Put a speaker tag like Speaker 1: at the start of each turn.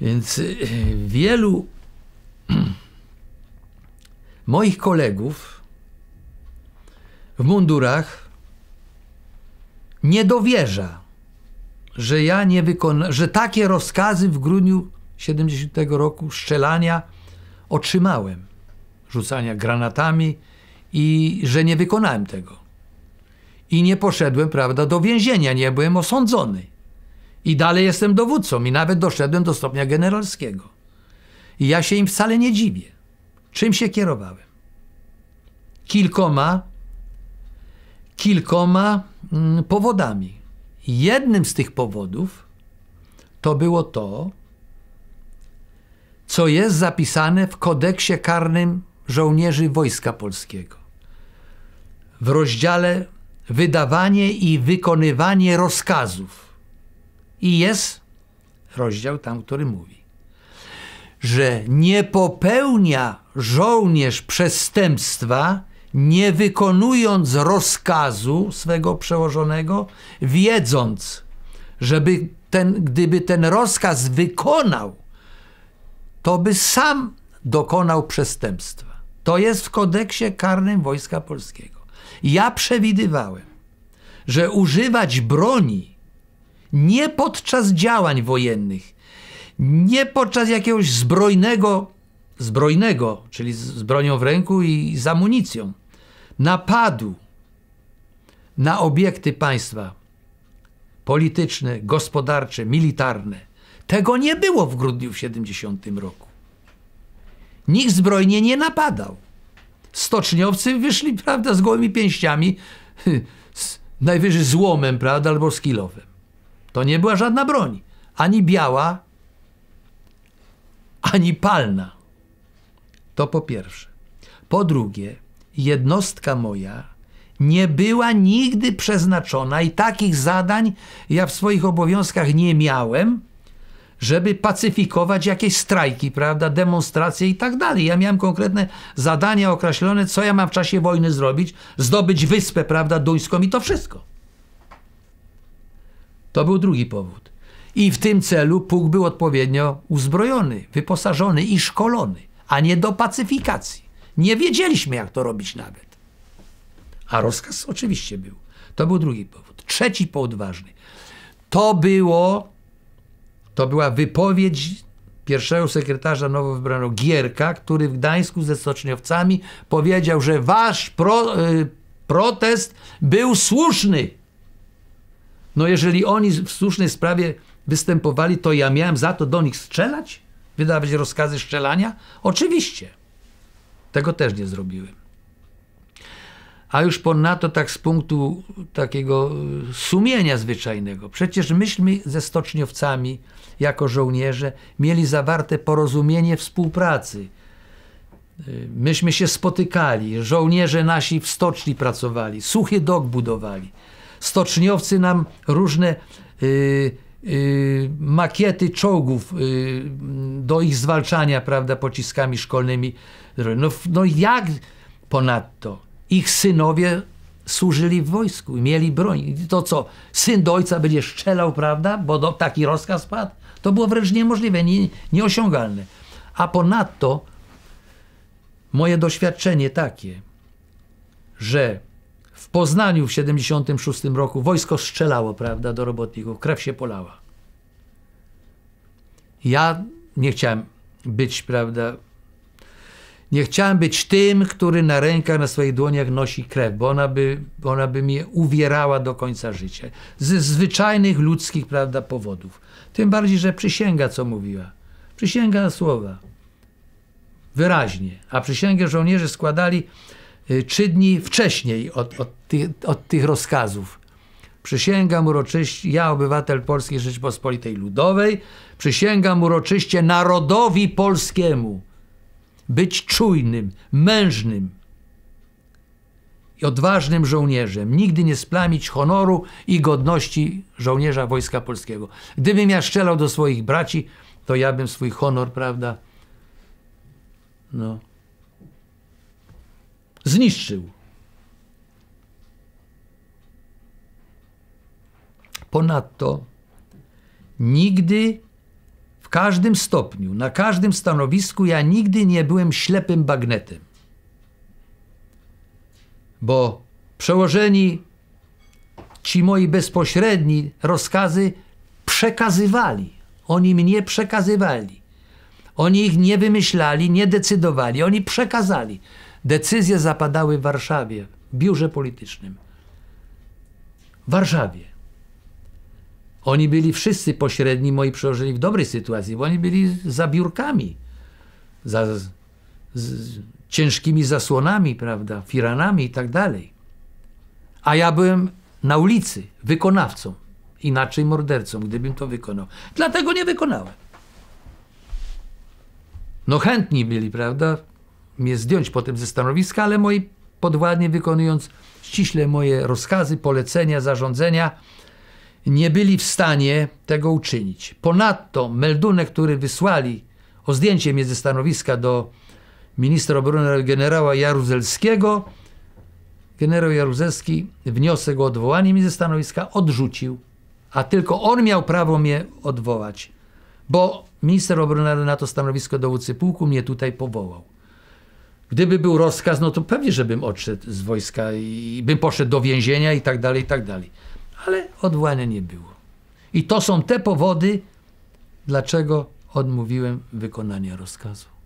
Speaker 1: Więc y, wielu moich kolegów w mundurach nie dowierza, że ja nie wykonam, że takie rozkazy w grudniu 70 roku szczelania otrzymałem, rzucania granatami i że nie wykonałem tego. I nie poszedłem, prawda, do więzienia, nie byłem osądzony. I dalej jestem dowódcą i nawet doszedłem do stopnia generalskiego. I ja się im wcale nie dziwię. Czym się kierowałem? Kilkoma, kilkoma mm, powodami. Jednym z tych powodów to było to, co jest zapisane w kodeksie karnym żołnierzy Wojska Polskiego. W rozdziale wydawanie i wykonywanie rozkazów. I jest rozdział tam, który mówi, że nie popełnia żołnierz przestępstwa, nie wykonując rozkazu swego przełożonego, wiedząc, żeby ten, gdyby ten rozkaz wykonał, to by sam dokonał przestępstwa. To jest w kodeksie karnym Wojska Polskiego. Ja przewidywałem, że używać broni nie podczas działań wojennych, nie podczas jakiegoś zbrojnego, zbrojnego, czyli z bronią w ręku i z amunicją, napadu na obiekty państwa polityczne, gospodarcze, militarne. Tego nie było w grudniu w 70 roku. Nikt zbrojnie nie napadał. Stoczniowcy wyszli, prawda, z gołymi pięściami, najwyżej złomem, prawda, albo z kilowem. To nie była żadna broń. Ani biała, ani palna. To po pierwsze. Po drugie, jednostka moja nie była nigdy przeznaczona i takich zadań ja w swoich obowiązkach nie miałem, żeby pacyfikować jakieś strajki, prawda, demonstracje i tak dalej. Ja miałem konkretne zadania określone, co ja mam w czasie wojny zrobić, zdobyć wyspę, prawda, duńską i to wszystko. To był drugi powód. I w tym celu Puk był odpowiednio uzbrojony, wyposażony i szkolony, a nie do pacyfikacji. Nie wiedzieliśmy, jak to robić nawet. A rozkaz oczywiście był. To był drugi powód. Trzeci powód ważny. To było, to była wypowiedź pierwszego sekretarza nowo wybranego Gierka, który w Gdańsku ze stoczniowcami powiedział, że wasz pro, y, protest był słuszny. No jeżeli oni w słusznej sprawie występowali, to ja miałem za to do nich strzelać? Wydawać rozkazy strzelania? Oczywiście. Tego też nie zrobiłem. A już ponadto tak z punktu takiego y, sumienia zwyczajnego. Przecież myśmy ze stoczniowcami jako żołnierze mieli zawarte porozumienie współpracy. Y, myśmy się spotykali, żołnierze nasi w stoczni pracowali, suchy dok budowali. Stoczniowcy nam różne y, y, makiety czołgów y, do ich zwalczania, prawda, pociskami szkolnymi. No, no jak ponadto ich synowie służyli w wojsku i mieli broń. to co, syn do ojca będzie strzelał, prawda, bo do, taki rozkaz padł? To było wręcz niemożliwe, nie, nieosiągalne. A ponadto moje doświadczenie takie, że w Poznaniu w 76 roku wojsko strzelało, prawda, do robotników, krew się polała. Ja nie chciałem być, prawda, nie chciałem być tym, który na rękach, na swoich dłoniach nosi krew, bo ona by, ona by mnie uwierała do końca życia. Ze zwyczajnych ludzkich prawda, powodów. Tym bardziej, że przysięga, co mówiła. Przysięga na słowa. Wyraźnie. A przysięgę żołnierze składali Y, trzy dni wcześniej od, od, od tych rozkazów. Przysięgam uroczyście, ja obywatel Polskiej Rzeczypospolitej Ludowej, przysięgam uroczyście narodowi polskiemu być czujnym, mężnym i odważnym żołnierzem, nigdy nie splamić honoru i godności żołnierza Wojska Polskiego. Gdybym ja strzelał do swoich braci, to ja bym swój honor, prawda, no, zniszczył. Ponadto nigdy w każdym stopniu, na każdym stanowisku ja nigdy nie byłem ślepym bagnetem. Bo przełożeni ci moi bezpośredni rozkazy przekazywali. Oni mnie przekazywali. Oni ich nie wymyślali, nie decydowali, oni przekazali. Decyzje zapadały w Warszawie, w biurze politycznym. W Warszawie. Oni byli wszyscy pośredni, moi przełożeni, w dobrej sytuacji, bo oni byli za biurkami, za z, z, ciężkimi zasłonami, prawda, firanami i tak dalej. A ja byłem na ulicy wykonawcą, inaczej mordercą, gdybym to wykonał. Dlatego nie wykonałem. No chętni byli, prawda? mnie zdjąć potem ze stanowiska, ale moi podwładni wykonując ściśle moje rozkazy, polecenia, zarządzenia, nie byli w stanie tego uczynić. Ponadto meldunek, który wysłali o zdjęcie mnie ze stanowiska do ministra obrony generała Jaruzelskiego, generał Jaruzelski wniosek o odwołanie mnie ze stanowiska odrzucił, a tylko on miał prawo mnie odwołać, bo minister obrony na to stanowisko dowódcy pułku mnie tutaj powołał. Gdyby był rozkaz, no to pewnie, żebym odszedł z wojska i bym poszedł do więzienia i tak dalej, i tak dalej. Ale odwołania nie było. I to są te powody, dlaczego odmówiłem wykonania rozkazu.